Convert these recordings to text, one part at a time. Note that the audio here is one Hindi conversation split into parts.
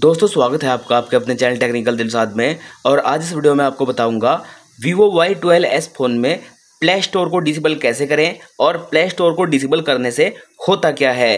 दोस्तों स्वागत है आपका आपके अपने चैनल टेक्निकल दिलसाद में और आज इस वीडियो में आपको बताऊंगा Vivo Y twelve S phone में प्ले स्टोर को डिसेबल कैसे करें और प्ले स्टोर को डिसेबल करने से होता क्या है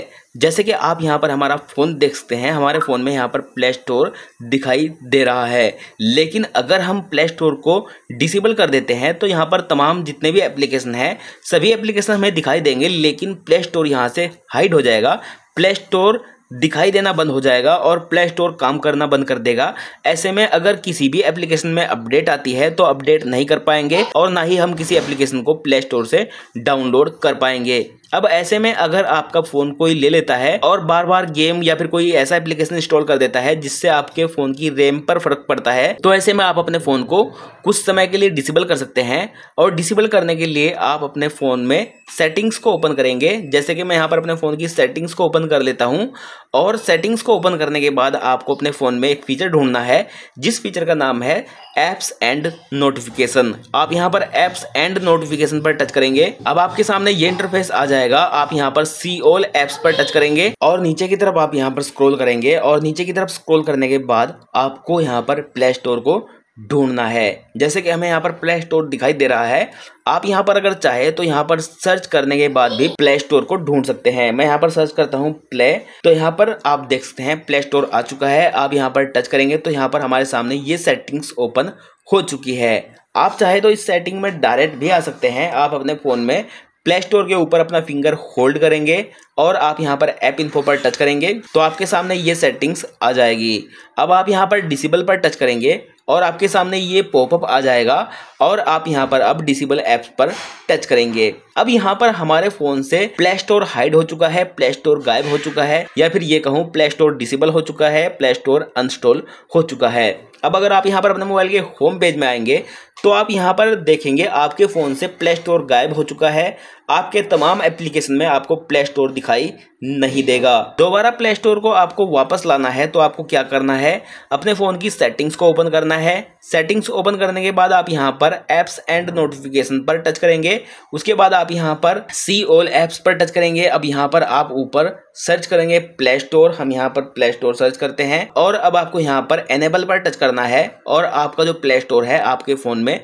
जैसे कि आप यहाँ पर हमारा फ़ोन देख सकते हैं हमारे फ़ोन में यहाँ पर प्ले स्टोर दिखाई दे रहा है लेकिन अगर हम प्ले स्टोर को डिसेबल कर देते हैं तो यहाँ पर तमाम जितने भी एप्लीकेशन हैं सभी एप्लीकेशन हमें दिखाई देंगे लेकिन प्ले स्टोर यहाँ से हाइड हो जाएगा प्ले स्टोर दिखाई देना बंद हो जाएगा और प्ले स्टोर काम करना बंद कर देगा ऐसे में अगर किसी भी एप्लीकेशन में अपडेट आती है तो अपडेट नहीं कर पाएंगे और ना ही हम किसी एप्लीकेशन को प्ले स्टोर से डाउनलोड कर पाएंगे अब ऐसे में अगर आपका फ़ोन कोई ले लेता है और बार बार गेम या फिर कोई ऐसा एप्लीकेशन इंस्टॉल कर देता है जिससे आपके फ़ोन की रैम पर फर्क पड़ता है तो ऐसे में आप अपने फ़ोन को कुछ समय के लिए डिसेबल कर सकते हैं और डिसेबल करने के लिए आप अपने फ़ोन में सेटिंग्स को ओपन करेंगे जैसे कि मैं यहाँ पर अपने फ़ोन की सेटिंग्स को ओपन कर लेता हूँ और सेटिंग्स को ओपन करने के बाद आपको अपने फ़ोन में एक फ़ीचर ढूंढना है जिस फीचर का नाम है एप्स एंड नोटिफिकेशन आप यहाँ पर एप्स एंड नोटिफिकेशन पर टच करेंगे अब आपके सामने ये इंटरफेस आ जाए जाएगा आप यहाँ पर सी ऑल एप्स पर टच करेंगे और नीचे की तरफ आप यहाँ पर स्क्रॉल करेंगे और नीचे की तरफ स्क्रॉल करने के बाद आपको यहाँ पर प्ले स्टोर को ढूंढना है जैसे कि हमें यहाँ पर प्ले स्टोर दिखाई दे रहा है आप यहाँ पर अगर चाहे तो यहाँ पर सर्च करने के बाद भी प्ले स्टोर को ढूंढ सकते हैं मैं यहाँ पर सर्च करता हूँ प्ले तो यहाँ पर आप देख सकते हैं प्ले स्टोर आ चुका है आप यहाँ पर टच करेंगे तो यहाँ पर हमारे सामने ये सेटिंग्स ओपन हो चुकी है आप चाहे तो इस सेटिंग में डायरेक्ट भी आ सकते हैं आप अपने फ़ोन में प्ले स्टोर के ऊपर अपना फिंगर होल्ड करेंगे और आप यहाँ पर ऐप इन्फो पर टच करेंगे तो आपके सामने ये सेटिंग्स आ जाएगी अब आप यहाँ पर डिसेबल पर टच करेंगे और आपके सामने ये पॉपअप आ जाएगा और आप यहाँ पर अब डिसेबल ऐप्स पर टच करेंगे अब यहाँ पर हमारे फ़ोन से प्ले स्टोर हाइड हो चुका है प्ले स्टोर गायब हो चुका है या फिर ये कहूँ प्ले स्टोर डिसेबल हो चुका है प्ले स्टोर अनस्टॉल हो चुका है अब अगर आप यहाँ पर अपने मोबाइल के होम पेज में आएंगे तो आप यहाँ पर देखेंगे आपके फ़ोन से प्ले स्टोर गायब हो चुका है आपके तमाम एप्लीकेशन में आपको प्ले स्टोर दिखाई नहीं देगा दोबारा प्ले स्टोर को आपको वापस लाना है तो आपको क्या करना है अपने फ़ोन की सेटिंग्स को ओपन करना है सेटिंग्स ओपन करने के बाद आप यहाँ पर एप्स एंड नोटिफिकेशन पर टच करेंगे उसके बाद आप यहाँ पर सी ओल एप्स पर टच करेंगे अब यहाँ पर आप ऊपर सर्च करेंगे प्ले स्टोर हम यहाँ पर प्ले स्टोर सर्च करते हैं और अब आपको यहाँ पर एनेबल पर टच कर करना है और आपका जो प्ले स्टोर है आपके फ़ोन में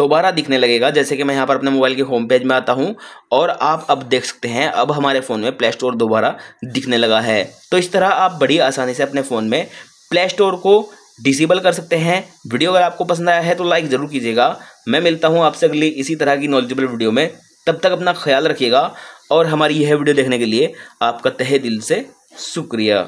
दोबारा दिखने लगेगा जैसे कि मैं यहाँ पर अपने मोबाइल के होम पेज में आता हूँ और आप अब देख सकते हैं अब हमारे फ़ोन में प्ले स्टोर दोबारा दिखने लगा है तो इस तरह आप बड़ी आसानी से अपने फ़ोन में प्ले स्टोर को डिसेबल कर सकते हैं वीडियो अगर आपको पसंद आया है तो लाइक ज़रूर कीजिएगा मैं मिलता हूँ आपसे अगली इसी तरह की नॉलेजेबल वीडियो में तब तक अपना ख्याल रखिएगा और हमारी यह वीडियो देखने के लिए आपका तहे दिल से शुक्रिया